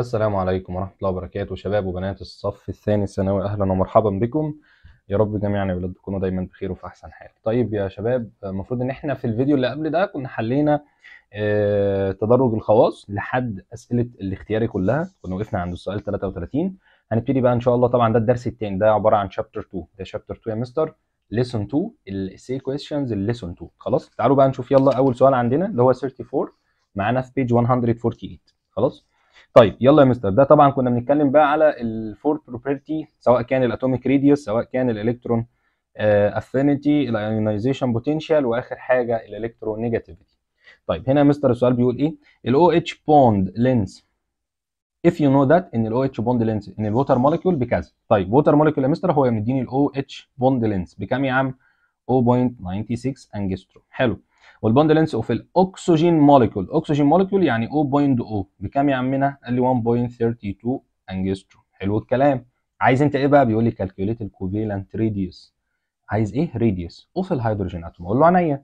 السلام عليكم ورحمة الله وبركاته شباب وبنات الصف الثاني الثانوي أهلا ومرحبا بكم يا رب جميعا يا ولاد تكونوا دايما بخير وفي أحسن حال طيب يا شباب المفروض إن إحنا في الفيديو اللي قبل ده كنا حلينا آه، تدرج الخواص لحد أسئلة الاختياري كلها كنا وقفنا عند السؤال 33 هنبتدي بقى إن شاء الله طبعا ده الدرس الثاني ده عبارة عن شابتر 2 ده شابتر 2 يا مستر ليسون 2 السي كويشنز الليسون 2 خلاص تعالوا بقى نشوف يلا أول سؤال عندنا اللي هو 34 معانا في بيج 148 خلاص طيب يلا يا مستر ده طبعا كنا بنتكلم بقى على الفور بروبرتي سواء كان الاتوميك ريديوس سواء كان الالكترون افينيتي الايونيزيشن بوتنشال واخر حاجه الالكترونيجاتيفيتي طيب هنا يا مستر السؤال بيقول ايه الاو اتش بوند لينز if you know that ان الاو اتش بوند لينز ان الووتر مولكيول بكذا طيب ووتر مولكيول يا مستر هو مديني الاو اتش بوند لينز بكام يا عم 0.96 انجستروم حلو والبوند اوف الاكسجين موليكول اكسجين موليكول يعني 0.0 بكام يا عمنا قال لي 1.32 انجسترو حلو الكلام عايز انت ايه بقى بيقول لي كالكوليت الكوفيلانت ريديوس عايز ايه ريديوس اوف الهيدروجين اتوم اقول له عينيا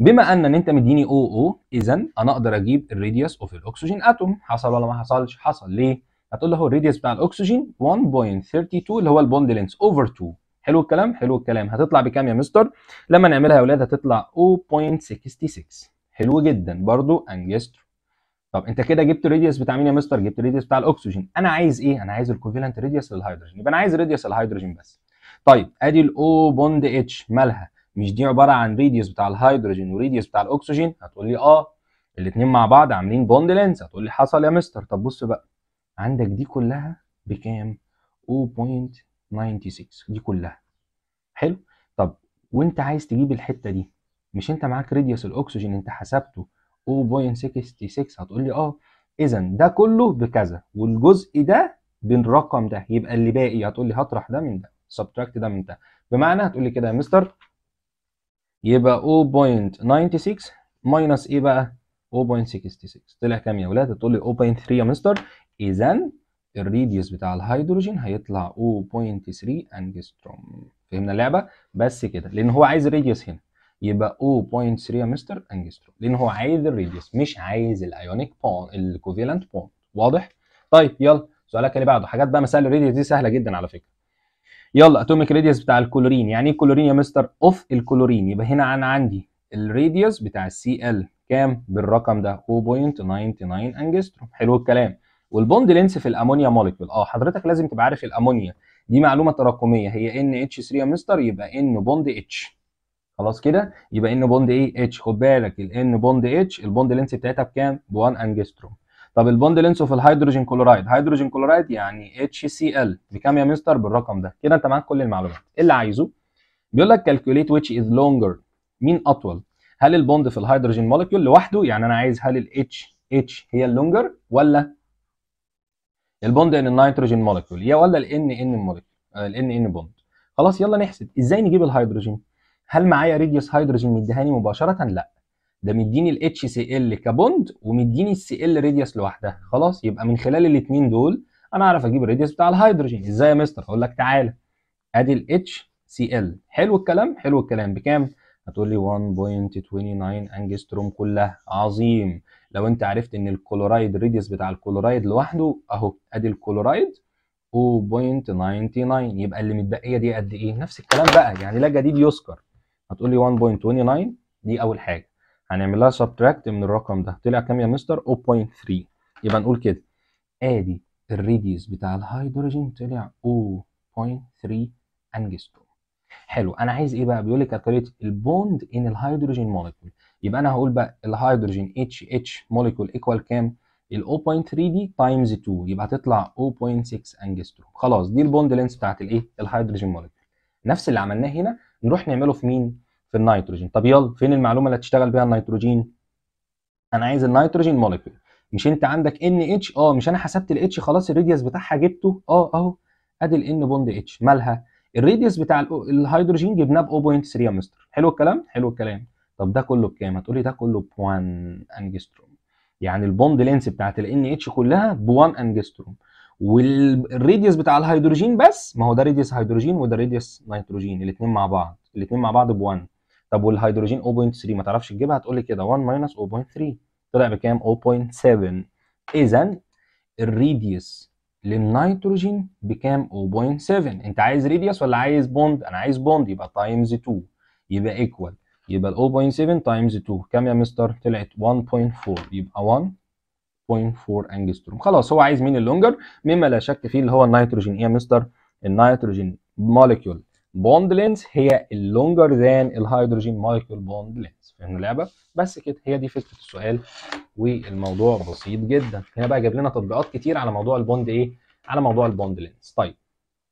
بما ان انت مديني او او اذا انا اقدر اجيب الريديوس اوف الاكسجين اتوم حصل ولا ما حصلش حصل ليه هتقول له هو الريديوس بتاع الاكسجين 1.32 اللي هو البوند لينث اوفر 2 حلو الكلام حلو الكلام هتطلع بكام يا مستر لما نعملها يا اولاد هتطلع 0.66 حلو جدا برضو انجسترو طب انت كده جبت الريديوس بتاع مين يا مستر جبت الريديوس بتاع الاكسجين انا عايز ايه انا عايز الكوفالنت راديوس للهيدروجين يبقى انا عايز راديوس الهيدروجين بس طيب ادي الاو بوند اتش مالها مش دي عباره عن راديوس بتاع الهيدروجين وراديوس بتاع الاكسجين هتقول لي اه الاثنين مع بعض عاملين بوند لينس هتقول لي حصل يا مستر طب بص بقى عندك دي كلها بكام 0. 96 دي كلها حلو طب وانت عايز تجيب الحته دي مش انت معاك راديوس الاكسجين انت حسبته 0.66 هتقول لي اه اذا ده كله بكذا والجزء ده بالرقم ده يبقى اللي باقي هتقول لي هطرح ده من ده سبتراكت ده من ده بمعنى هتقول لي كده يا مستر يبقى 0.96 ماينس ايه بقى 0.66 طلع كام يا ولاد هتقول لي 0.3 يا مستر اذا الريديوس بتاع الهيدروجين هيطلع 0.3 انجستروم فهمنا اللعبه بس كده لان هو عايز الريديوس هنا يبقى 0.3 يا مستر انجستروم لان هو عايز الريديوس مش عايز الايونيك بون الكوفيلنت بون واضح طيب يلا سؤالك اللي بعده حاجات بقى مسائل الريديوس دي سهله جدا على فكره يلا اتوميك ريديوس بتاع الكلورين يعني ايه كلورين يا مستر اوف الكلورين يبقى هنا انا عندي الريديوس بتاع السي ال كام بالرقم ده 0.99 انجستروم حلو الكلام والبوند لينس في الامونيا مولكيول اه حضرتك لازم تبقى عارف الامونيا دي معلومه تراكميه هي ان اتش 3 يا مستر يبقى ان بوند اتش خلاص كده يبقى ان بوند ايه اتش خد بالك الان بوند اتش البوند لينس بتاعتها بكام ب 1 انجستروم طب البوند لينس في الهيدروجين كلورايد هيدروجين كلورايد يعني اتش سي ال بكام يا مستر بالرقم ده كده انت معاك كل المعلومات ايه اللي عايزه بيقول لك كالكوليت ويتش از لونجر مين اطول هل البوند في الهيدروجين مولكيول لوحده يعني انا عايز هل الاتش اتش هي اللونجر ولا البوند ان يعني النيتروجين مولكيول يا ولا الان ان مولكيول آه، الان ان بوند خلاص يلا نحسب ازاي نجيب الهيدروجين هل معايا ريديوس هيدروجين مديهاني مباشره لا ده مديني ال HCl كبوند ومديني ال Cl لوحدها خلاص يبقى من خلال الاثنين دول انا اعرف اجيب الريديوس بتاع الهيدروجين ازاي يا مستر اقول لك تعالى ادي ال HCl حلو الكلام حلو الكلام بكام هتقول لي 1.29 انجستروم كلها عظيم لو انت عرفت ان الكلورايد ريديوس بتاع الكلورايد لوحده اهو ادي الكلورايد 0.99 يبقى اللي متبقيه دي قد ايه نفس الكلام بقى يعني لا جديد يذكر هتقول لي 1.29 دي اول حاجه هنعمل لها سبتراكت من الرقم ده طلع كام يا مستر 0.3 يبقى نقول كده ادي الريديوس بتاع الهيدروجين طلع 0.3 انجستروم حلو انا عايز ايه بقى بيقول لي كالكوليت البوند ان الهيدروجين موليكول يبقى انا هقول بقى الهيدروجين اتش اتش موليكول ايكوال كام ال 0.3 دي تايمز 2 يبقى هتطلع 0.6 انجستروم خلاص دي البوند لينس بتاعت الايه الهيدروجين موليكول نفس اللي عملناه هنا نروح نعمله في مين في النيتروجين طب يلا فين المعلومه اللي هتشتغل بيها النيتروجين انا عايز النيتروجين موليكول مش انت عندك ان اتش اه مش انا حسبت الاتش خلاص الراديوس بتاعها جبته اه اهو ادي الان بوند اتش مالها الريديوس بتاع الهيدروجين جبناه ب 0.3 يا مستر حلو الكلام حلو الكلام طب ده كله بكام هتقولي ده كله ب 1 انجستروم يعني البوند لينس بتاعت ال ان اتش كلها ب 1 انجستروم والريديوس بتاع الهيدروجين بس ما هو ده ريديوس هيدروجين وده ريديوس نيتروجين الاثنين مع بعض الاثنين مع بعض ب 1 طب والهيدروجين 0.3 ما تعرفش تجيبها هتقولي كده 1 ماينس 0.3 طلع بكام 0.7 اذا الريديوس للنيتروجين بكام 0.7 انت عايز ريديوس ولا عايز بوند انا عايز بوند يبقى تايمز 2 يبقى ايكوال يبقى ال 0.7 تايمز 2 كام يا مستر طلعت 1.4 يبقى 1.4 انجستروم خلاص هو عايز مين اللونجر مما لا شك فيه اللي هو النيتروجين ايه يا مستر النيتروجين مولكيول بوند لينز هي اللونجر ذان الهيدروجين مولكيول بوند لينز فاهم اللعبه بس كده هي دي فكره السؤال والموضوع بسيط جدا هنا بقى جاب لنا تطبيقات كتير على موضوع البوند ايه على موضوع البوند لينز طيب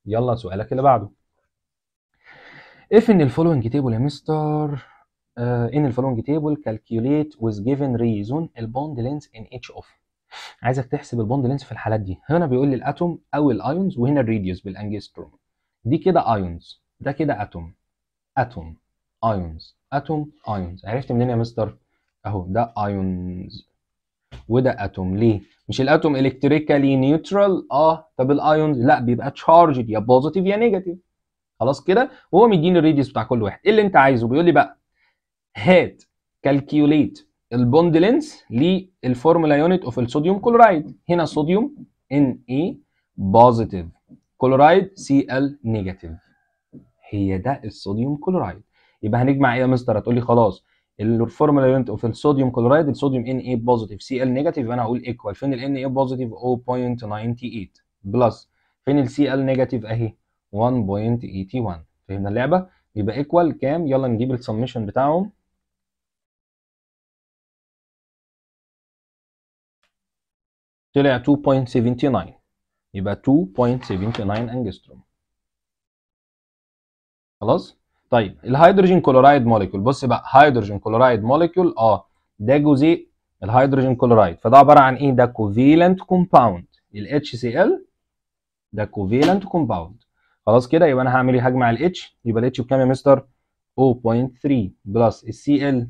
يلا سؤالك اللي بعده اف ان الفولوينج تيبل يا مستر uh, in the following table calculate with given reason البوند لينز in each of عايزك تحسب البوند لينز في الحالات دي هنا بيقول لي الاتوم او الايونز وهنا الريديوس بالانجستروم دي كده ايونز ده كده اتوم اتوم ايونز اتوم ايونز عرفت منين يا مستر اهو ده ايونز وده اتوم ليه مش الاتوم الكتريكالي نيوترال اه طب الايونز لا بيبقى تشارجد يا بوزيتيف يا نيجاتيف خلاص كده وهو مديني الريديوس بتاع كل واحد ايه اللي انت عايزه بيقول لي بقى هات كالكيوليت البوند لينس للفورمولا يونت اوف الصوديوم كلورايد هنا صوديوم اي بوزيتيف كلورايد ال نيجاتيف هي ده الصوديوم كلورايد يبقى هنجمع ايه يا مستر هتقول لي خلاص الفورمولا يونت اوف الصوديوم كلورايد الصوديوم ان اي بوزيتيف سي ال نيجاتيف يبقى انا هقول ايكوال فين الان اي بوزيتيف 0.98 بلس فين السي ال نيجاتيف اهي 1.81 فهمنا اللعبه يبقى ايكوال كام يلا نجيب السميشن بتاعهم طلع 2.79 يبقى 2.79 انجستروم خلاص طيب الهيدروجين كلورايد موليكول بص بقى هيدروجين كلورايد موليكول اه ده جزيء الهيدروجين كلورايد فده عباره عن ايه ده كوفيلنت كومباوند ال HCl ده كوفيلنت كومباوند خلاص كده يبقى انا هعمل ايه هجمع ال H يبقى ال H بكام يا مستر 0.3 بلس Cl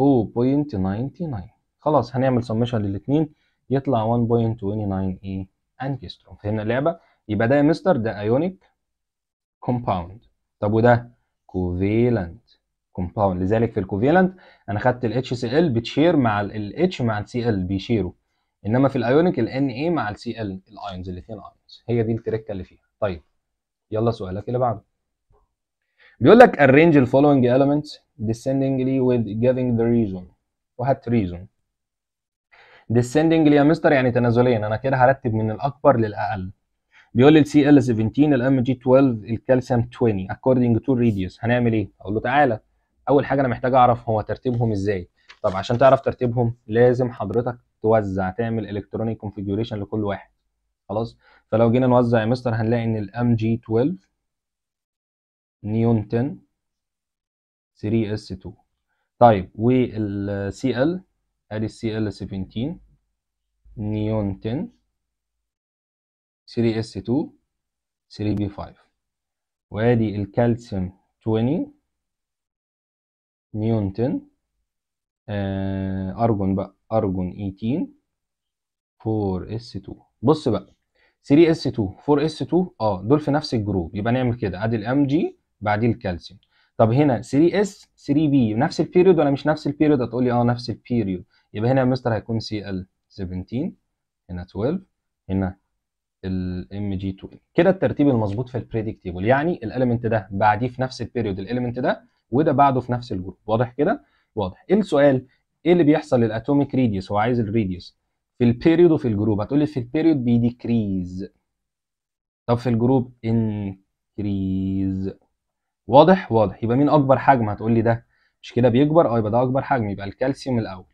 0.99 خلاص هنعمل سميشن للاثنين يطلع 1.29 ايه انكستروم فهمنا اللعبه يبقى ده يا مستر ده ايونيك كومباوند طب وده كوفيلنت كومباوند لذلك في الكوفيلنت انا خدت ال HCl بتشير مع ال H مع ال Cl بيشيروا انما في الايونيك ال Na مع ال Cl الايونز الاثنين ايونز هي دي التركه اللي فيها طيب يلا سؤالك اللي بعده بيقول لك arrange the following elements descendingly with giving the reason وهات reason descendingly يا مستر يعني تنازليا انا كده هرتب من الاكبر للاقل بيقول لي السي ال 17 الام جي 12 الكالسيوم 20 اكوردنج تو ريديوس هنعمل ايه؟ اقول له تعالى اول حاجه انا محتاج اعرف هو ترتيبهم ازاي طب عشان تعرف ترتيبهم لازم حضرتك توزع تعمل الكترونيك كونفيجريشن لكل واحد خلاص فلو جينا نوزع يا مستر هنلاقي ان الام جي 12 نيون 10 3 اس 2 طيب والسي ال ادي السي ال 17 نيون 10 3s2 3b5 وادي الكالسيوم 20 نيون 10 ارجون بقى ارجون 18 4s2 بص بقى 3s2 4s2 اه دول في نفس الجروب يبقى نعمل كده ادي الام جي بعديه الكالسيوم طب هنا 3s 3b نفس البيريود ولا مش نفس البيريود هتقول لي اه نفس البيريود يبقى هنا يا مستر هيكون سي ال 17 هنا 12 هنا الام جي 2 كده الترتيب المظبوط في البريدكتيبل يعني الاليمنت ده بعديه في نفس البيريود الاليمنت ده وده بعده في نفس الجروب واضح كده واضح ايه السؤال ايه اللي بيحصل للاتوميك ريديوس هو عايز الريديوس في البيريود وفي الجروب هتقول لي في البيريود بيديكريز طب في الجروب انكريز واضح واضح يبقى مين اكبر حجم هتقول لي ده مش كده بيكبر اه يبقى ده اكبر حجم يبقى الكالسيوم الاول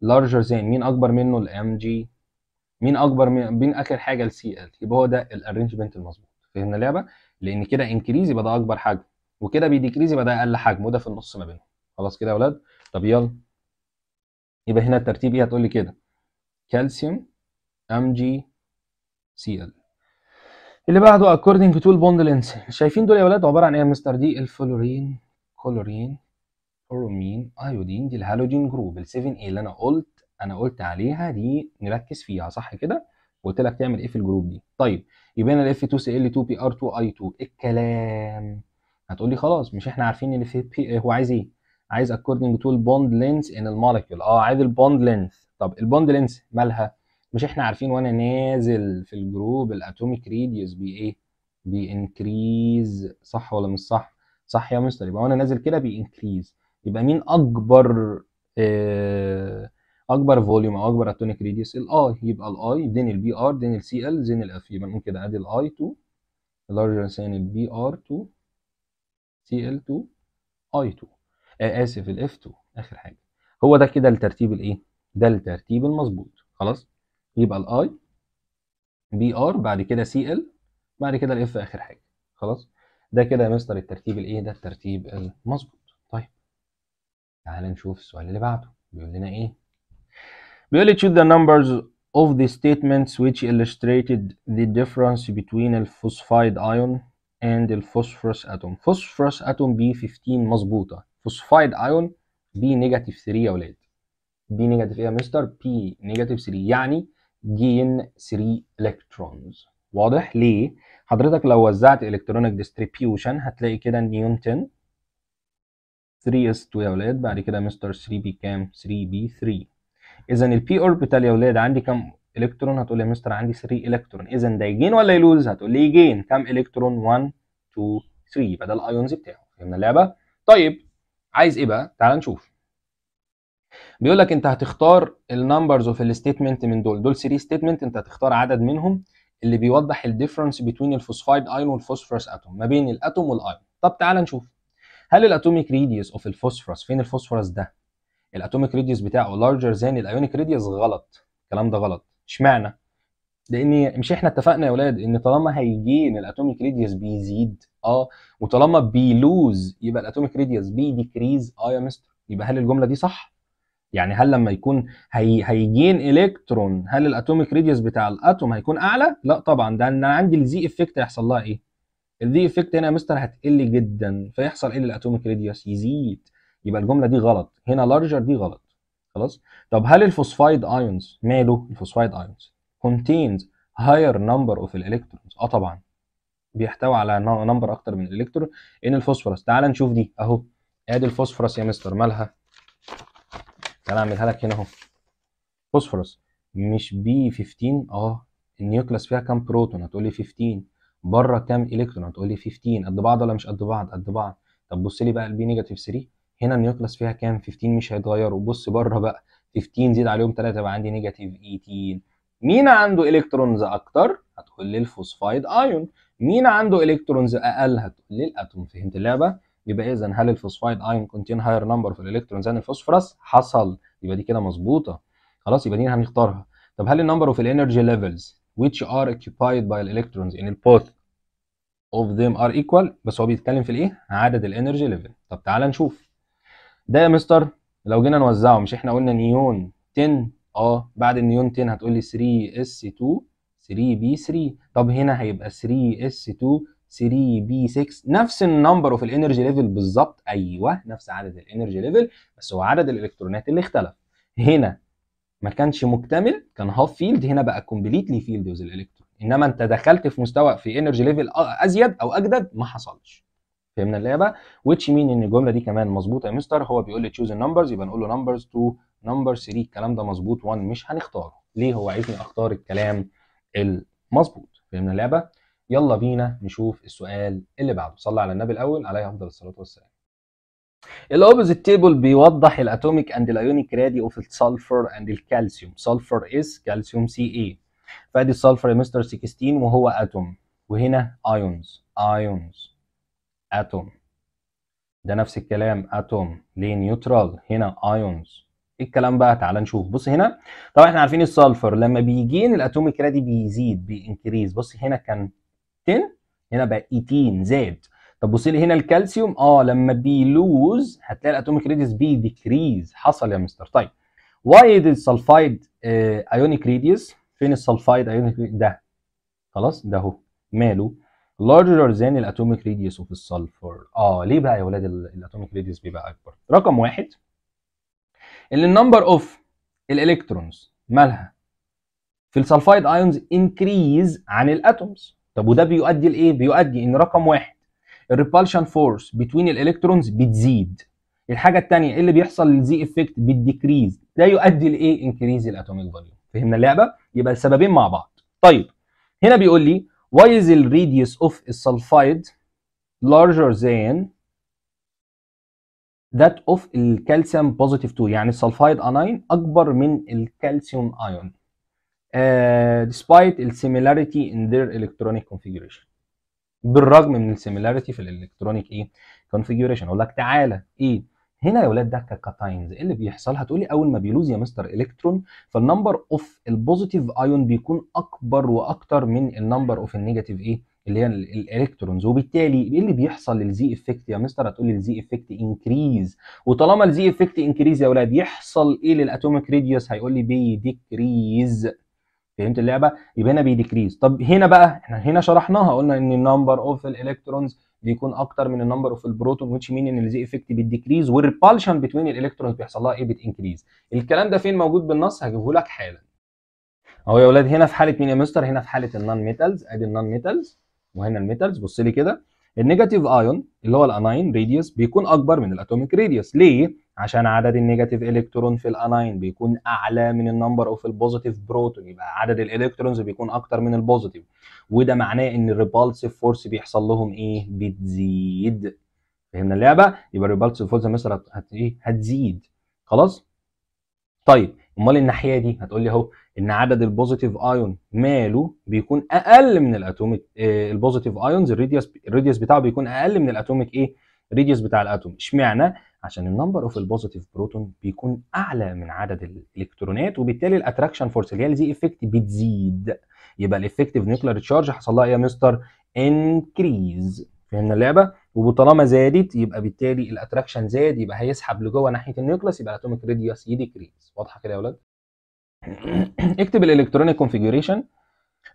لارجر زين مين اكبر منه الام جي مين اكبر مين اخر حاجه لسي ال يبقى هو ده الارينجمنت المظبوط فهمنا اللعبه لان كده انكريز يبقى ده اكبر حجم وكده بيديكريز يبقى ده اقل حجم وده في النص ما بينهم خلاص كده يا اولاد طب يلا يبقى هنا الترتيب ايه هتقول لي كده كالسيوم ام جي سي ال اللي بعده اكوردنج تو البوند لينس شايفين دول يا اولاد عباره عن ايه يا مستر دي الفلورين كلورين برومين ايودين دي الهالوجين جروب ال7 اي اللي انا قلت انا قلت عليها دي نركز فيها صح كده قلت لك تعمل ايه في الجروب دي طيب يبقى انا الاف 2 سي ال 2 بي ار 2 اي 2 الكلام هتقول لي خلاص مش احنا عارفين ان في بي هو عايز ايه عايز اكوردنج تو البوند لينس ان المولكيول اه عايز البوند لينس طب البوند لينس مالها مش احنا عارفين وانا نازل في الجروب الاتوميك ريديوس بي ايه بي انكريز صح ولا مش صح صح يا مستر يبقى وانا نازل كده بي انكريز يبقى مين اكبر آه اكبر فوليوم او اكبر اتونيك ريديوس الاي يبقى الاي then البي ار then السي ال then الاف يبقى نقول كده ادي الاي 2 لارجر than البي ار 2 سي ال 2 اي 2 اسف الاف 2 اخر حاجه هو ده كده الترتيب الايه ده الترتيب المظبوط خلاص يبقى الاي بي ار بعد كده سي ال بعد كده الاف اخر حاجه خلاص ده كده يا مستر الترتيب الايه ده الترتيب المظبوط طيب تعال نشوف السؤال اللي بعده بيقول لنا ايه لي choose the numbers of the statements which illustrated the difference between phosphide ion and phosphorus atom phosphorus atom B15 مظبوطة phosphide ion B negative 3 يا ولاد B negative ايه يا مستر P negative 3 يعني gain 3 electrons واضح ليه حضرتك لو وزعت electronic distribution هتلاقي كده نيوتن 3s2 يا ولاد بعد كده مستر 3 b كام 3 b 3 اذا البي اوربيتال يا اولاد عندي كام الكترون هتقول لي يا مستر عندي 3 الكترون اذا ده يجين ولا يلوز هتقول لي يجين كام الكترون 1 2 3 يبقى ده الايونز بتاعه فهمنا اللعبه طيب عايز ايه بقى تعال نشوف بيقول لك انت هتختار النمبرز اوف الستيتمنت من دول دول 3 ستيتمنت انت هتختار عدد منهم اللي بيوضح الديفرنس بين الفوسفايد ايون والفوسفورس اتوم ما بين الاتوم والايون طب تعال نشوف هل الاتوميك ريديوس اوف الفوسفورس فين الفوسفورس ده الاتوميك ريديوس بتاعه لارجر ذان الايونيك ريديوس غلط الكلام ده غلط اشمعنى لان مش احنا اتفقنا يا اولاد ان طالما هيجين الاتوميك ريديوس بيزيد اه وطالما بيلوز يبقى الاتوميك ريديوس بيديكريز اه يا مستر يبقى هل الجمله دي صح يعني هل لما يكون هي... هيجين الكترون هل الاتوميك ريديوس بتاع الاتوم هيكون اعلى لا طبعا ده انا عندي الزي افكت هيحصل لها ايه الزي افكت هنا يا مستر هتقل جدا فيحصل ايه للاتوميك ريديوس يزيد يبقى الجمله دي غلط هنا لارجر دي غلط خلاص طب هل الفوسفايد ايونز ماله الفوسفايد ايونز contains higher number of electrons اه طبعا بيحتوي على نمبر اكتر من الالكترون ان إيه الفوسفورس تعال نشوف دي اهو ادي الفوسفورس يا مستر مالها تعال اعملها لك هنا اهو فوسفورس مش بي 15 اه النيوكلس فيها كام بروتون هتقول لي 15 بره كام الكترون هتقول لي 15 قد بعض ولا مش قد بعض قد بعض طب بص لي بقى البي نيجاتيف 3 هنا النيوكلس فيها كام 15 مش هيتغير وبص بره بقى 15 زيد عليهم 3 يبقى عندي نيجاتيف 18 مين عنده الكترونز اكتر هتقول لي الفوسفايد ايون مين عنده الكترونز اقل هتقول لي الاتوم فهمت اللعبه يبقى اذا هل الفوسفايد ايون كونتين هاير نمبر في الالكترونز عن الفوسفورس حصل يبقى دي كده مظبوطه خلاص يبقى دي هنختارها طب هل النمبر اوف الانرجي ليفلز which are occupied by electrons in both of them are equal بس هو بيتكلم في الايه عدد الانرجي ليفل طب تعال نشوف ده يا مستر لو جينا نوزعه مش احنا قلنا نيون 10 اه بعد النيون 10 هتقول لي 3 اس 2 3 بي 3 طب هنا هيبقى 3 اس 2 3 بي 6 نفس النمبر اوف الانرجي ليفل بالظبط ايوه نفس عدد الانرجي ليفل بس هو عدد الالكترونات اللي اختلف هنا ما كانش مكتمل كان هاف فيلد هنا بقى كومبليتلي فيلد ويز الالكترون انما انت دخلت في مستوى في انرجي ليفل آه، ازيد او اجدد ما حصلش فهمنا اللعبه which mean ان الجمله دي كمان مظبوطه يا مستر هو بيقول لي choose numbers يبقى نقول له numbers 2 number 3 الكلام ده مظبوط 1 مش هنختاره ليه هو عايزني اختار الكلام المظبوط فهمنا اللعبه يلا بينا نشوف السؤال اللي بعده صلى على النبي الاول عليه افضل الصلاه والسلام الاوبز تيبل بيوضح الاتوميك اند الايونيك رادي اوف السلفر اند الكالسيوم سلفر از كالسيوم سي اي فادي السلفر يا مستر 16 وهو اتوم وهنا ايونز ايونز اتوم ده نفس الكلام اتوم ليه نيوترال هنا ايونز ايه الكلام بقى تعال نشوف بص هنا طبعا احنا عارفين السلفر لما بيجين الاتوميك رادي بيزيد بينكريز بص هنا كان 10 هنا بقى 18 زاد طب بص لي هنا الكالسيوم اه لما بيلوز هتلاقي الاتوميك راديوس بيديكريز حصل يا مستر طيب واي السلفايد ايونيك راديوس فين السلفايد ايونيك ده خلاص ده اهو ماله larger than the atomic radius of the sulfur اه ليه بقى يا ولاد الاتوميك radius بيبقى اكبر رقم واحد ان النمبر اوف الالكترونز مالها في السلفايد ايونز انكريز عن الاتومز طب وده بيؤدي لايه بيؤدي ان رقم واحد الريبالشن فورس بتوين الالكترونز بتزيد الحاجه الثانيه ايه اللي بيحصل للزي افكت بالديكريز ده يؤدي لايه انكريز الاتوميك فوليوم فهمنا اللعبه يبقى السببين مع بعض طيب هنا بيقول لي Why is the radius of a sulfide larger than that of the calcium positive 2 يعني السلفايد اناين اكبر من الكالسيوم ايون uh, despite the similarity in their electronic configuration بالرغم من السيميلاريتي في الالكترونيك ايه configuration اقول لك تعالى ايه هنا يا ولاد ده كاتاينز ايه اللي بيحصل هتقولي اول ما بيلوز يا مستر الكترون فالنمبر اوف البوزيتيف ايون بيكون اكبر واكتر من النمبر اوف النيجاتيف ايه اللي هي الالكترونز وبالتالي ايه اللي بيحصل للزي افكت يا مستر هتقولي الزي افكت انكريز وطالما الزي افكت انكريز يا ولاد يحصل ايه للاتوميك ريديوس هيقول لي بي ديكريز فهمت اللعبه يبقى هنا بيديكريز طب هنا بقى احنا هنا شرحناها قلنا ان النمبر اوف الالكترونز بيكون اكتر من النمبر اوف البروتون ويتش مين ان الزي افكت بيديكريز والريبالشن بتوين الالكترونز بيحصل لها ايه بتنكريز الكلام ده فين موجود بالنص هجيبه لك حالا اهو يا اولاد هنا في حاله مين يا مستر هنا في حاله النون ميتالز ادي النون ميتالز وهنا الميتالز بص لي كده النيجاتيف ايون اللي هو الاناين راديوس بيكون اكبر من الاتوميك راديوس ليه عشان عدد النيجاتيف الكترون في الاناين بيكون اعلى من النمبر اوف البوزيتيف بروتون يبقى عدد الالكترونز بيكون اكتر من البوزيتيف وده معناه ان الريبالسيف فورس بيحصل لهم ايه بتزيد فهمنا اللعبه يبقى الريبالسيف فورس مثلا هت ايه هتزيد خلاص طيب امال الناحيه دي هتقول لي اهو ان عدد البوزيتيف ايون ماله بيكون اقل من الاتوميك ايه البوزيتيف ايونز الريديوس الريديوس بتاعه بيكون اقل من الاتوميك ايه الريديوس بتاع الاتوم اشمعنى عشان النمبر اوف البوزيتيف بروتون بيكون اعلى من عدد الالكترونات وبالتالي الاتراكشن فورس اللي هي الزي افكت بتزيد يبقى الافكتيف نيوكلير تشارج حصل لها ايه يا مستر انكريز فهمنا اللعبه وطالما زادت يبقى بالتالي الاتراكشن زاد يبقى هيسحب لجوه ناحيه النيوكليس يبقى الاتوميك ريديوس يديكريز واضحه كده يا اولاد اكتب الالكترونيك كونفيجريشن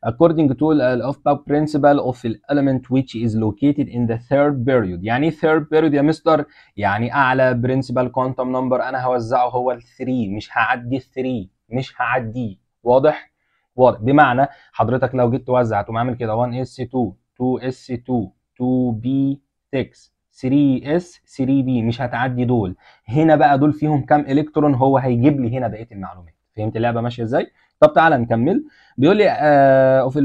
according to الأفباك principle of the element which is located in the third period يعني third period يا مستر يعني أعلى principle quantum number أنا هوزعه هو ال 3 مش هعدي ال 3 مش هعديه واضح؟ واضح بمعنى حضرتك لو جيت توزع تقوم عامل كده 1s2 2s2 2b6 3s 3b مش هتعدي دول هنا بقى دول فيهم كام الكترون هو هيجيب لي هنا بقيه المعلومات فهمت اللعبه ماشيه ازاي؟ طب تعالى نكمل بيقول لي uh,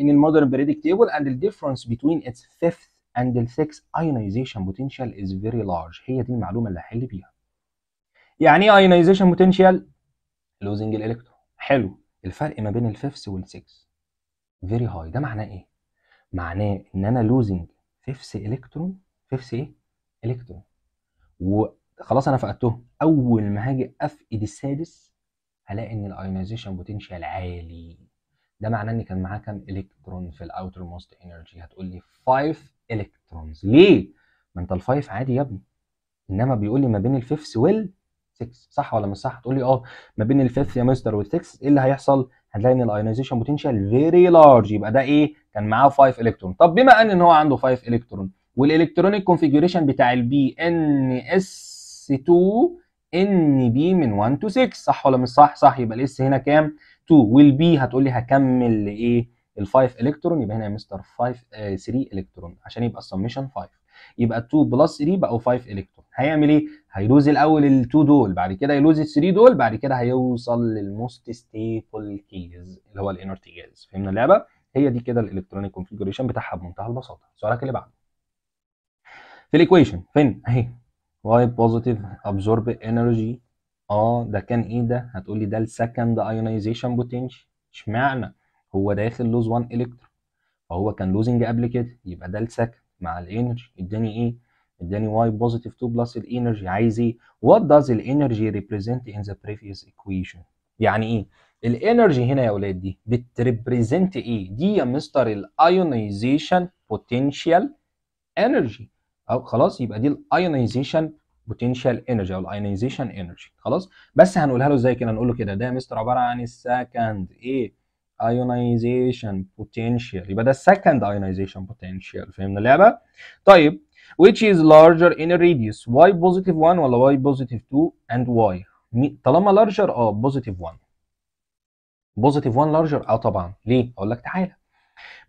ان المودرن بريدك تيبل اند الديفرنس بتوين اتس فيفث اند السكس fifth بوتنشال از فيري لارج هي دي المعلومه اللي هحل بيها يعني ايه ionization بوتنشال لوزنج الالكترون حلو الفرق ما بين الفيفث والسكس فيري هاي ده معناه ايه معناه ان انا لوزنج فيفث الكترون فيفث ايه الكترون وخلاص انا فقدته اول ما هاجي افقد السادس هلاقي ان الايونيزيشن بوتنشال عالي ده معناه ان كان معاه كام الكترون في الاوتر موست انرجي هتقول لي 5 الكترونز ليه ما انت ال5 عادي يا ابني انما بيقول لي ما بين الفيفث وال 6 صح ولا مش صح هتقول لي اه ما بين الفيفث يا مستر 6 ايه اللي هيحصل هتلاقي ان الايونيزيشن بوتنشال فيري لارج يبقى ده ايه كان معاه 5 الكترون طب بما ان هو عنده 5 الكترون والالكترونيك كونفيجريشن بتاع البي ان اس 2 ان بي من 1 تو 6 صح ولا مش صح؟ صح يبقى الاس هنا كام؟ 2 والبي هتقول لي هكمل لايه؟ ال 5 الكترون يبقى هنا يا مستر 5 آه 3 الكترون عشان يبقى السميشن 5 يبقى 2 بلس 3 بقوا 5 الكترون هيعمل ايه؟ هيلوز الاول ال 2 دول بعد كده يلوز ال 3 دول بعد كده هيوصل للموست ستيبل كيز اللي هو كيز فهمنا اللعبه؟ هي دي كده الالكترونيك كونفيجريشن بتاعها بمنتهى البساطه سؤالك اللي بعده في الايكويشن فين اهي واي بوزيتيف ابزورب انرجي اه ده كان ايه ده هتقولي ده السكند ايونيزيشن بوتنشال اشمعنى هو داخل لوز 1 الكترون فهو كان لوزنج قبل كده يبقى ده السكند مع الانرجي اداني ايه اداني واي بوزيتيف 2 بلس الانرجي عايز ايه وات داز الانرجي ريبريزنت ان ذا بريفيوس ايكويشن يعني ايه الانرجي هنا يا اولاد دي بتريبريزنت ايه دي يا مستر الايونيزيشن بوتنشال انرجي او خلاص يبقى دي الايونيزيشن بوتنشال انرجي او الايونيزيشن انرجي خلاص بس هنقولها له ازاي كده نقول له كده ده يا مستر عباره عن السكند ايه ايونيزيشن بوتنشال يبقى ده السكند ايونيزيشن بوتنشال فهمنا اللعبه طيب which is larger in a radius y positive 1 ولا y positive 2 and y طالما larger اه positive 1 positive 1 larger اه طبعا ليه اقول لك تعالى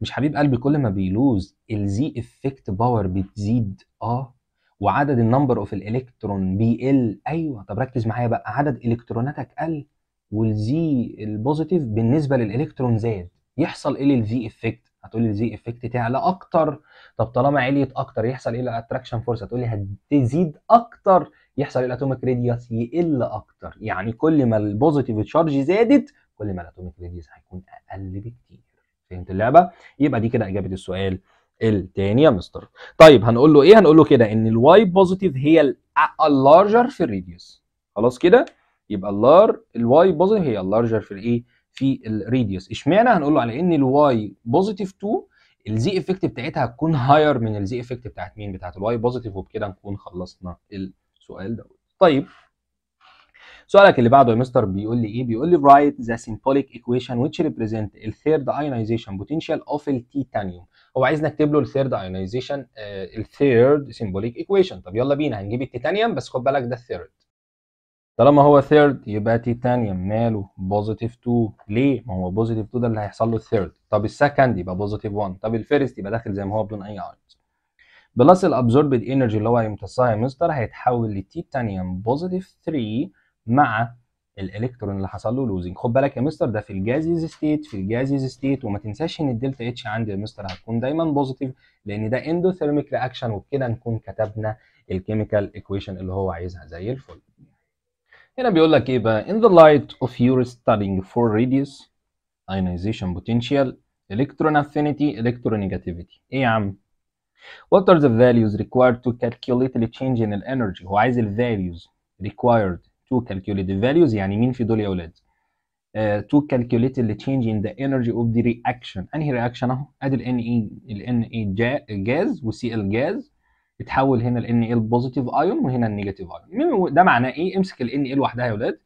مش حبيب قلبي كل ما بيلوز الزي افكت باور بتزيد اه وعدد النمبر اوف الالكترون بيقل ايوه طب ركز معايا بقى عدد الكتروناتك قل والزي البوزيتيف بالنسبه للالكترون زاد يحصل ايه للزي افكت هتقولي الزي افكت تعلى اكتر طب طالما عليت اكتر يحصل ايه للاتراكشن فورس هتقولي هتزيد اكتر يحصل الاتوميك إيه راديوس يقل اكتر يعني كل ما البوزيتيف تشارج زادت كل ما الاتوميك راديوس هيكون اقل بكتير فهمت اللعبه يبقى دي كده اجابه السؤال الثاني يا مستر طيب هنقول له ايه هنقول له كده ان الواي بوزيتيف هي اللارجر في الريديوس خلاص كده يبقى اللار الواي بوزيتيف هي اللارجر في الايه في الريديوس اشمعنى هنقول له على ان الواي بوزيتيف 2 الزي افكت بتاعتها هتكون هاير من الزي افكت بتاعت مين بتاعت الواي بوزيتيف وبكده نكون خلصنا السؤال دوت طيب سؤالك اللي بعده يا مستر بيقول لي ايه بيقول لي write the symbolic equation which represent the third ionization potential of التيتانيوم هو عايزنا نكتب له الثيرد ايونيزيشن الثيرد سيمبوليك ايكويشن طب يلا بينا هنجيب التيتانيوم بس خد بالك ده الثيرد طالما هو ثيرد يبقى تيتانيوم ماله بوزيتيف 2 ليه ما هو بوزيتيف 2 ده اللي هيحصل له الثيرد طب السكند يبقى بوزيتيف 1 طب الفيرست يبقى داخل زي ما هو بدون اي ايونز بلس الابزوربد انرجي اللي هو هيمتصها يا مستر هيتحول لتيتانيوم بوزيتيف 3 مع الالكترون اللي حصل له لوزنج خد بالك يا مستر ده في الجازيز ستيت في الجازيز ستيت وما تنساش ان الدلتا اتش عندي يا مستر هتكون دايما بوزيتيف لان ده اندوثيرميك رياكشن وبكده نكون كتبنا الكيميكال ايكويشن اللي هو عايزها زي الفل هنا بيقول لك ايه بقى in the light of your studying for radius ionization potential electron affinity electronegativity ايه يا عم what are the values required to calculate the change in energy هو عايز ال values required تو calculate the values يعني مين في دول يا اولاد تو آه، calculate the change in the energy of the reaction انهي رياكشن اهو ادي ال Na e، ال Na e جاز وسي ال جاز اتحول هنا ال Na بوزيتيف ايون وهنا النيجاتيف ايون ده معناه ايه امسك ال Na لوحدها e يا اولاد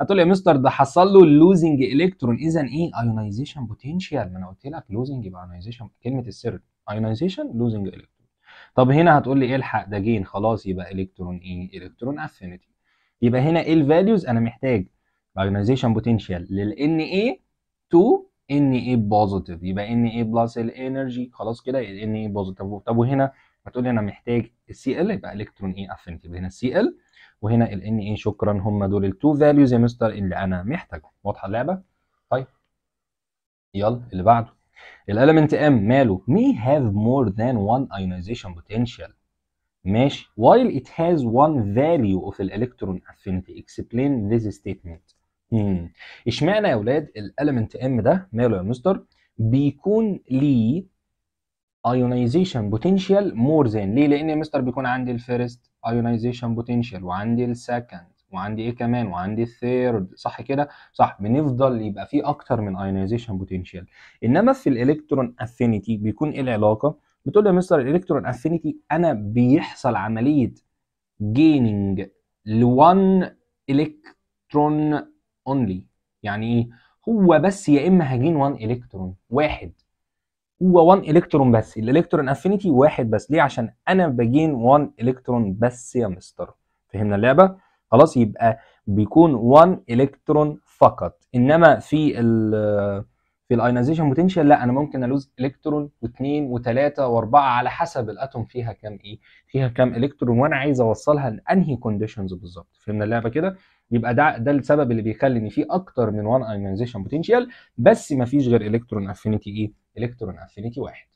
هتقول يا مستر ده حصل له اللوزنج الكترون اذا ايه ايونايزيشن بوتنشال ما انا قلت لك لوزنج يبقى ايونايزيشن كلمه السر ايونايزيشن لوزنج الكترون طب هنا هتقول لي إيه الحق ده جين خلاص يبقى الكترون ايه الكترون افينيتي يبقى هنا ايه الفاليوز انا محتاج ايونيزيشن بوتنشال للان اي تو ان اي بوزيتيف يبقى ان اي بلس الانرجي خلاص كده ان اي بوزيتيف طب وهنا هتقول لي انا محتاج السي ال يبقى الكترون اي افينيتي يبقى هنا السي ال وهنا الان اي شكرا هم دول التو فاليوز يا مستر اللي انا محتاجهم واضحه اللعبه طيب يلا اللي بعده الاليمنت ام ماله مي هاف مور ذان وان ionization potential ماشي while it has one value of الالكترون electron affinity explain this statement امم اشمعنى يا اولاد الاليمنت ام ده ماله يا مستر بيكون ليه ايونيزيشن بوتنشال مور ذان ليه لان يا مستر بيكون عندي الفيرست ايونيزيشن بوتنشال وعندي السكند وعندي ايه كمان وعندي الثيرد صح كده صح بنفضل يبقى فيه اكتر من ايونيزيشن بوتنشال انما في الالكترون افينيتي بيكون ايه العلاقه بتقول له يا مستر الالكترون افينيتي انا بيحصل عمليه جيننج ل1 الكترون اونلي يعني ايه هو بس يا اما هجين 1 الكترون واحد هو 1 الكترون بس الالكترون افينيتي واحد بس ليه عشان انا بجين 1 الكترون بس يا مستر فهمنا اللعبه خلاص يبقى بيكون 1 الكترون فقط انما في ال في الايونيزيشن بوتنشال لا انا ممكن الوز الكترون واثنين وثلاثه واربعه على حسب الاتوم فيها كام ايه فيها كام الكترون وانا عايز اوصلها لانهي كونديشنز بالظبط فهمنا اللعبه كده يبقى ده ده السبب اللي بيخلي ان في اكتر من وان ايونيزيشن بوتنشال بس ما فيش غير الكترون افينيتي ايه الكترون افينيتي واحد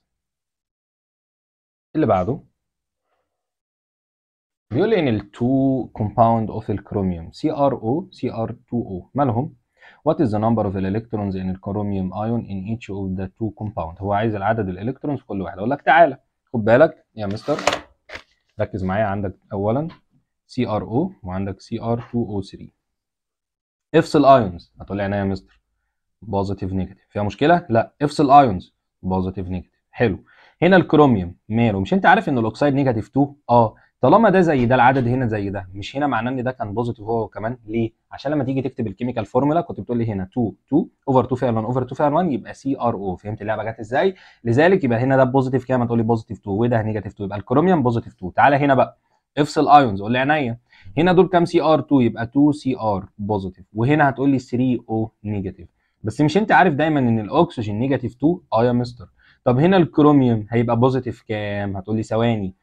اللي بعده بيقول لي ان التو كومباوند اوف الكروميوم سي ار او سي ار 2 او مالهم What is the number of electrons in the chromium ion in each of the two compounds? هو عايز العدد الالكترونز في كل واحده اقول لك تعالى خد بالك يا مستر ركز معايا عندك اولا CrO وعندك CR2O3 افصل ايونز هتقول لي عينيا يا مستر بوزيتيف نيجاتيف فيها مشكله لا افصل ايونز بوزيتيف نيجاتيف حلو هنا الكروميوم ماله مش انت عارف ان الأوكسيد نيجاتيف 2 اه طالما ده زي ده العدد هنا زي ده مش هنا معناه ان ده كان بوزيتيف هو كمان ليه عشان لما تيجي تكتب الكيميكال فورمولا كنت بتقول لي هنا 2 2 اوفر 2 فعلا اوفر 2 فعلا يبقى سي ار او فهمت اللعبه جت ازاي لذلك يبقى هنا ده بوزيتيف كام؟ هتقول تقول لي بوزيتيف 2 وده نيجاتيف 2 يبقى الكروميوم بوزيتيف 2 تعالى هنا بقى افصل ايونز قول لي عينيا هنا دول كام سي ار 2 يبقى 2 سي ار بوزيتيف وهنا هتقول لي 3 او نيجاتيف بس مش انت عارف دايما ان الاكسجين نيجاتيف 2 اه يا مستر طب هنا الكروميوم هيبقى بوزيتيف كام هتقول لي ثواني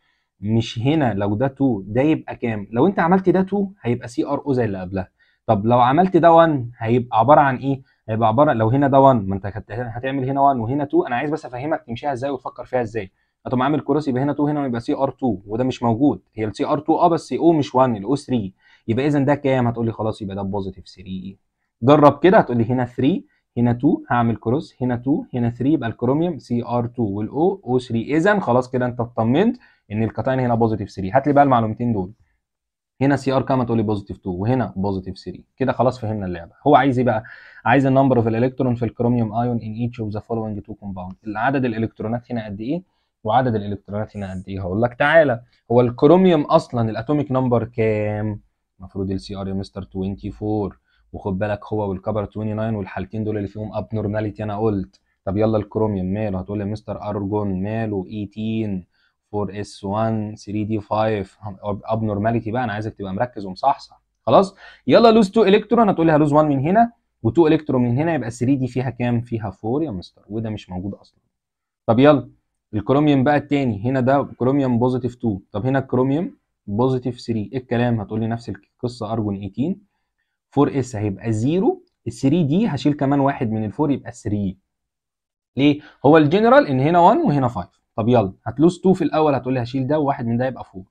مش هنا لو ده 2 ده يبقى كام لو انت عملت ده 2 هيبقى سي ار او زي اللي قبلها طب لو عملت ده 1 هيبقى عباره عن ايه هيبقى عباره لو هنا ده 1 ما انت هتعمل هنا 1 وهنا 2 انا عايز بس افهمك تمشيها ازاي وتفكر فيها ازاي طب عامل كراسي يبقى هنا 2 هنا يبقى سي ار 2 وده مش موجود هي السي ار 2 اه بس او مش 1 الاو 3 يبقى اذا ده كام هتقول لي خلاص يبقى ده بوزيتيف 3 جرب كده هتقول لي هنا 3 هنا 2 هعمل كروس هنا 2 هنا 3 يبقى الكروميوم سي ار 2 والاو او 3 اذا خلاص كده انت اطمنت ان الكتاين هنا بوزيتيف 3 هات لي بقى المعلومتين دول هنا سي ار كام هتقول لي بوزيتيف 2 وهنا بوزيتيف 3 كده خلاص فهمنا اللعبه هو عايز ايه بقى عايز النمبر اوف الالكترون في الكروميوم ايون ان ايتش اوف ذا فولوينج تو كومباوند عدد الالكترونات هنا قد ايه وعدد الالكترونات هنا قد ايه هقول لك تعالى هو الكروميوم اصلا الاتوميك نمبر كام المفروض السي ار يا مستر 24 وخد بالك هو والكبر 29 والحالتين دول اللي فيهم اب نورماليتي انا قلت طب يلا الكروميوم ماله هتقول لي مستر ارجون ماله 18 e 4 اس 1 3 دي 5 اب نورماليتي بقى انا عايزك تبقى مركز ومصحصح خلاص يلا لوز 2 الكترون هتقول لي هلوز 1 من هنا و2 الكترون من هنا يبقى 3 دي فيها كام فيها 4 يا مستر وده مش موجود اصلا طب يلا الكروميوم بقى الثاني هنا ده كروميوم بوزيتيف 2 طب هنا الكروميوم بوزيتيف 3 ايه الكلام هتقول لي نفس القصه ارجون 18 4 اس هيبقى 0 ال 3 دي هشيل كمان واحد من ال 4 يبقى 3 ليه هو الجنرال ان هنا 1 وهنا 5 طب يلا هتلوز 2 في الاول هتقول لي هشيل ده وواحد من ده يبقى 4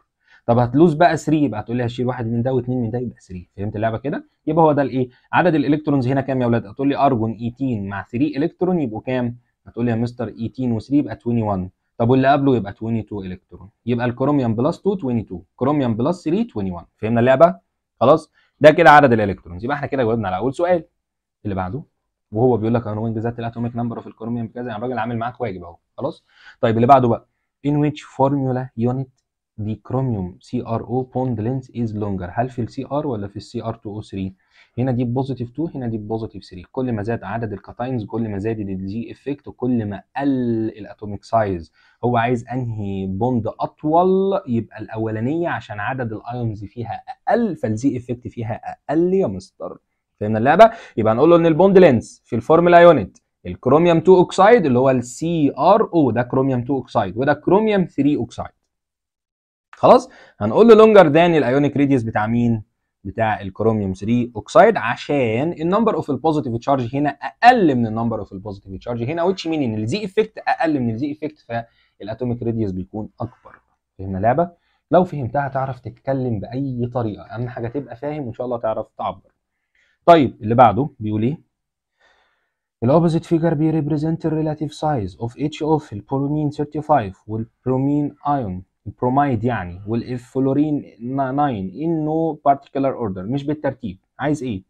طب هتلوز بقى 3 يبقى هتقول لي هشيل واحد من ده واثنين من ده يبقى 3 فهمت اللعبه كده يبقى هو ده الايه عدد الالكترونز هنا كام يا اولاد هتقول لي ارجون 18 e مع 3 الكترون يبقوا كام هتقول لي يا مستر 18 e و3 يبقى 21 طب واللي قبله يبقى 22 الكترون يبقى الكروميوم بلس 2 22 كروميوم بلس 3 21 فهمنا اللعبه خلاص ده كده عدد الالكترونز يبقى احنا كده جاوبنا على اول سؤال اللي بعده وهو بيقول لك وينج ذات الاتوميك نمبر اوف الكروميوم بكذا يعني الراجل عامل معاك واجب اهو خلاص طيب اللي بعده بقى ان ويتش فورمولا يونت دي كروميوم سي ار او بوند لينث از لونجر هل في السي ار ولا في السي ار 2 او 3 هنا دي بوزيتيف 2 هنا دي بوزيتيف 3 كل ما زاد عدد الكاتاينز كل ما زادت الجي افكت وكل ما قل الاتوميك سايز هو عايز انهي بوند اطول يبقى الاولانيه عشان عدد الايونز فيها اقل فالزي افكت فيها اقل يا مستر فهمنا اللعبه يبقى هنقول له ان البوند لينس في الفورمولا يونت الكروميوم 2 اوكسايد اللي هو السي ار او ده كروميوم 2 اوكسايد وده كروميوم 3 اوكسايد خلاص هنقول له لونجر ذان الايونيك ريديوس بتاع مين بتاع الكروميوم 3 اوكسايد عشان النمبر اوف البوزيتيف تشارج هنا اقل من النمبر اوف البوزيتيف تشارج هنا وتش مين ان الزي افكت اقل من الزي افكت فالاتوميك ريديوس بيكون اكبر فهمنا لعبه لو فهمتها تعرف تتكلم باي طريقه اهم حاجه تبقى فاهم وان شاء الله تعرف تعبر طيب اللي بعده بيقول ايه الاوبوزيت فيجر بي ريبريزنت الريلاتيف سايز اوف اتش اوف البرومين 35 والبرومين ايون البروميد يعني والفلورين 9 in no particular order مش بالترتيب عايز ايه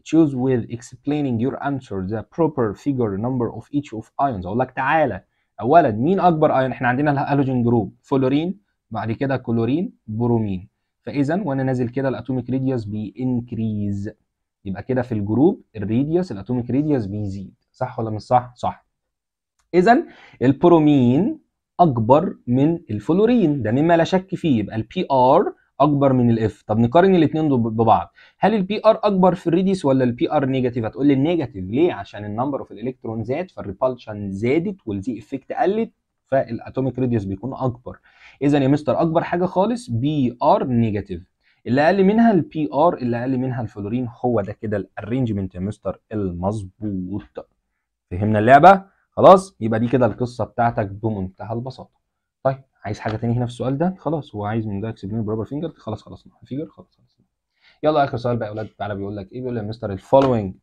choose with explaining your answer the proper figure number of each of ions اقول لك تعالى اولا مين اكبر ايون احنا عندنا الهالوجين جروب فلورين بعد كده كلورين برومين فاذا وانا نازل كده الاتوميك ريديوس بينكريز يبقى كده في الجروب الريديوس الاتوميك ريديوس بيزيد صح ولا مش صح صح اذا البرومين اكبر من الفلورين ده مما لا شك فيه يبقى البي ار اكبر من الاف طب نقارن الاثنين ببعض هل البي ار اكبر في الريديوس ولا البي ار نيجاتيف هتقول لي النيجاتيف ليه عشان النمبر اوف الالكترون زاد فالريبالشن زادت والزي افكت قلت فالاتوميك ريديوس بيكون اكبر اذا يا مستر اكبر حاجه خالص بي ار نيجاتيف اللي اقل منها البي ار اللي اقل منها الفلورين هو ده كده الارينجمنت يا مستر المظبوط فهمنا اللعبه خلاص يبقى دي كده القصه بتاعتك بمنتهى البساطه طيب عايز حاجه تاني هنا في السؤال ده خلاص هو عايز من ده اكسبلين بروبر فينجر خلاص خلصنا فيجر خلاص خلصنا يلا اخر سؤال بقى يا اولاد تعالى بيقول لك ايه بيقول لك يا مستر الفولوينج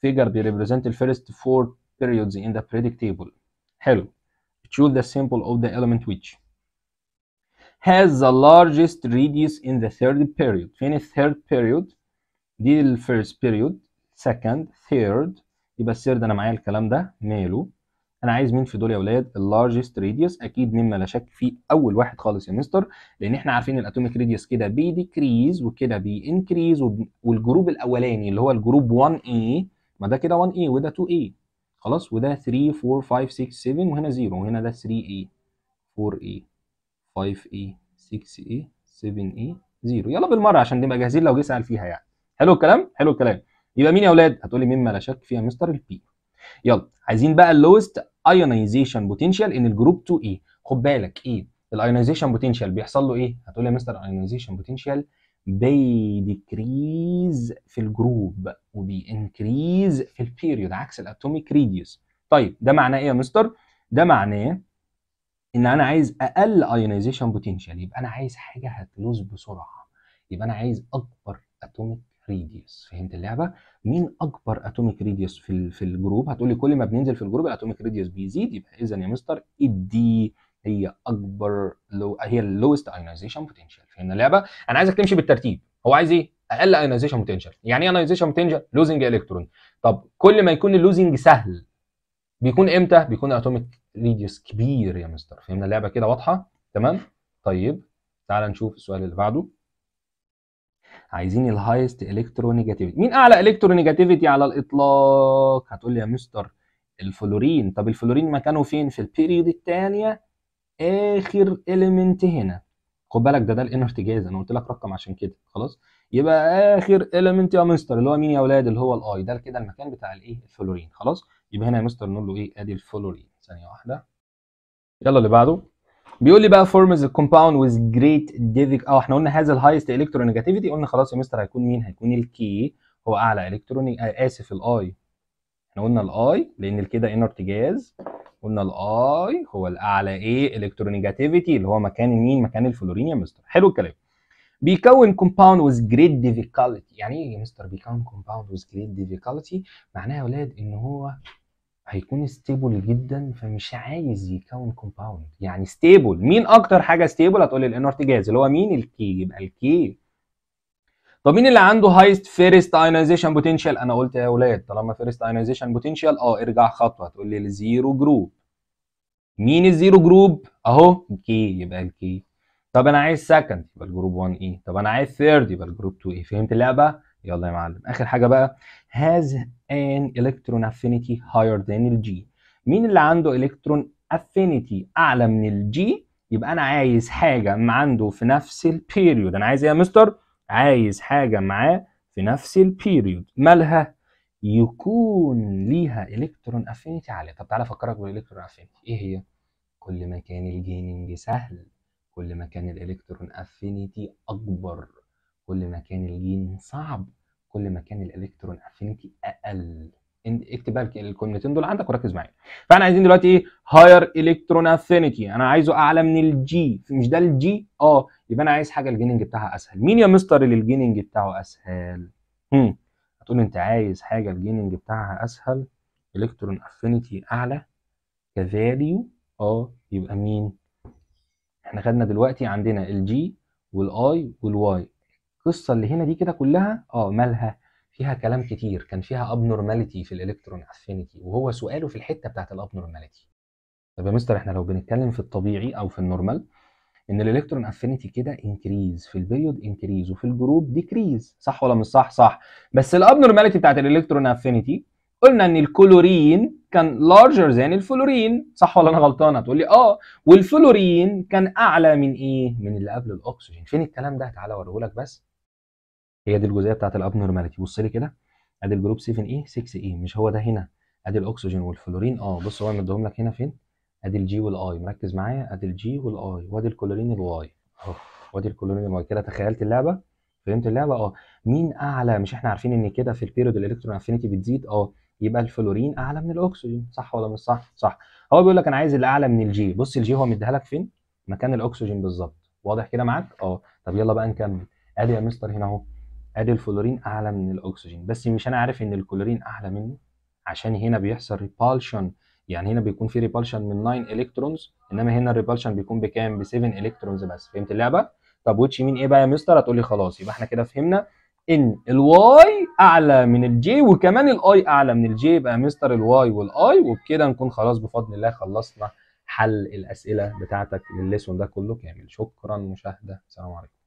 فيجر بي represent الفيرست فور بيريودز ان ذا بريدكت تيبل حلو تشوز ذا سيمبل اوف ذا ايليمنت ويتش has the largest radius in the third period فين الثيرد period دي الفيرست period second third يبقى الثيرد انا معايا الكلام ده ماله انا عايز مين في دول يا ولاد اللارجست radius اكيد مما لا شك فيه اول واحد خالص يا مستر لان احنا عارفين الاتوميك radius كده بي ديكريز وكده بي انكريز والجروب الاولاني اللي هو الجروب 1A ما ده كده 1A وده 2A خلاص وده 3 4 5 6 7 وهنا 0 وهنا ده 3A 4A 5 a 6 a 7 a 0 يلا بالمره عشان نبقى جاهزين لو جه سال فيها يعني حلو الكلام حلو الكلام يبقى مين يا اولاد هتقولي مما لا شك فيها مستر البي يلا عايزين بقى اللوست ايونايزيشن بوتنشال ان الجروب 2 a خد بالك ايه الايونايزيشن بوتنشال بيحصل له ايه هتقولي يا مستر ايونايزيشن بوتنشال بيديكريز في الجروب وبي انكريز في البيريود عكس الاتوميك ريديوس طيب ده معناه ايه يا مستر ده معناه ان انا عايز اقل ايونيزيشن بوتنشال يبقى انا عايز حاجه هتلوز بسرعه يبقى انا عايز اكبر اتوميك ريديوس فهمت اللعبه مين اكبر اتوميك ريديوس في في الجروب هتقول لي كل ما بننزل في الجروب الاتوميك ريديوس بيزيد يبقى اذا يا مستر الدي هي اكبر لو هي اللوست ايونيزيشن بوتنشال فهمنا اللعبه انا عايزك تمشي بالترتيب هو عايز ايه اقل ايونيزيشن بوتنشال يعني ايه ايونيزيشن بوتنشال لوزنج الكترون طب كل ما يكون اللوزنج سهل بيكون امتى؟ بيكون اتوميك ريديوس كبير يا مستر فهمنا اللعبه كده واضحه تمام؟ طيب تعال نشوف السؤال اللي بعده عايزين الهايست الكترونيجاتيفيتي مين اعلى الكترونيجاتيفيتي على الاطلاق؟ هتقول لي يا مستر الفلورين طب الفلورين مكانه فين؟ في البيريود الثانيه اخر اليمنت هنا خد بالك ده ده الانرتجاز انا قلت لك رقم عشان كده خلاص يبقى اخر اليمنت يا مستر اللي هو مين يا اولاد اللي هو الاي ده كده المكان بتاع الايه الفلورين خلاص يبقى هنا يا مستر نقول له ايه ادي الفلورين ثانيه واحده يلا اللي بعده بيقول لي بقى فورمز الكومباوند ويز جريت ديفيك اه احنا قلنا هاز الهايست الكترونيجاتيفيتي قلنا خلاص يا مستر هيكون مين هيكون الكي هو اعلى الكتروني آه، اسف الاي احنا قلنا الاي لان الكده ان ارتجاز قلنا الاي هو الاعلى ايه الكترونيجاتيفيتي اللي هو مكان مين مكان الفلورين يا مستر حلو الكلام بيكون كومباوند ويز جريت ديفيكالتي يعني ايه يا مستر بيكون كومباوند ويز جريت ديفيكالتي معناها يا ولاد ان هو هيكون ستيبل جدا فمش عايز يكون كومباوند يعني ستيبل مين اكتر حاجه ستيبل هتقول لي الانرت جاز اللي هو مين الكي يبقى الكي طب مين اللي عنده هايست فيرست ايونايزيشن بوتنشال انا قلت يا اولاد طالما فيرست ايونايزيشن بوتنشال اه ارجع خطوه تقول لي الزيرو جروب مين الزيرو جروب اهو الكي يبقى الكي طب انا عايز سكند يبقى الجروب 1 اي طب انا عايز ثيرد يبقى الجروب 2 اي فهمت اللعبه يلا يا معلم اخر حاجه بقى has an electron affinity higher than الجي G مين اللي عنده الكترون affinity اعلى من الجي يبقى انا عايز حاجه عنده في نفس البيريود انا عايز ايه يا مستر عايز حاجه معاه في نفس البيريود مالها يكون ليها الكترون افينيتي عاليه طب تعالى افكرك بالالكترون افينيتي ايه هي كل ما كان الجيننج سهل كل ما كان الالكترون افينيتي اكبر كل ما كان الجين صعب كل ما كان الالكترون افينيتي اقل اكتب بقى الكلمتين دول عندك وركز معايا فاحنا عايزين دلوقتي ايه هاير الكترون افينيتي انا عايزه اعلى من الجي مش ده الجي اه يبقى انا عايز حاجه الجيننج بتاعها اسهل مين يا مستر اللي الجيننج بتاعه اسهل هم هتقول انت عايز حاجه الجيننج بتاعها اسهل الكترون افينيتي اعلى كفاليو اه يبقى مين احنا خدنا دلوقتي عندنا الجي والاي والواي القصه اللي هنا دي كده كلها اه مالها فيها كلام كتير كان فيها ابنورماليتي في الالكترون افينيتي وهو سؤاله في الحته بتاعت الابنورماليتي طب يا مستر احنا لو بنتكلم في الطبيعي او في النورمال ان الالكترون افينيتي كده انكريز في البيريود انكريز وفي الجروب ديكريز صح ولا مش صح صح بس الابنورماليتي بتاعت الالكترون افينيتي قلنا ان الكلورين كان لارجر ذان الفلورين صح ولا انا غلطانه تقول لي اه والفلورين كان اعلى من ايه من اللي قبل الاكسجين فين الكلام ده تعالى اوريه لك بس هي دي الجزئيه بتاعت الاب نورماليتي بص لي كده ادي الجروب 7 اي 6 اي مش هو ده هنا ادي الاكسجين والفلورين اه بص هو مديهم لك هنا فين ادي الجي والاي مركز معايا ادي الجي والاي وادي الكلورين الواي اهو وادي الكلورين الواي كده تخيلت اللعبه فهمت اللعبه اه مين اعلى مش احنا عارفين ان كده في البيريود الالكترون افينيتي بتزيد اه يبقى الفلورين اعلى من الاكسجين صح ولا مش صح صح هو بيقول لك انا عايز الاعلى من الجي بص الجي هو مديها لك فين مكان الاكسجين بالظبط واضح كده معاك اه طب يلا بقى نكمل ادي يا مستر هنا اهو ادي الفلورين اعلى من الاكسجين بس مش انا عارف ان الكلورين اعلى منه عشان هنا بيحصل ريبالشن يعني هنا بيكون في ريبالشن من 9 الكترونز انما هنا الريبالشن بيكون بكام ب 7 الكترونز بس فهمت اللعبه طب وتش مين ايه بقى يا مستر هتقول لي خلاص يبقى احنا كده فهمنا ان الواي اعلى من الجي وكمان الاي اعلى من الجي يبقى مستر الواي والاي وبكده نكون خلاص بفضل الله خلصنا حل الاسئله بتاعتك للليسون ده كله كامل شكرا مشاهده سلام عليكم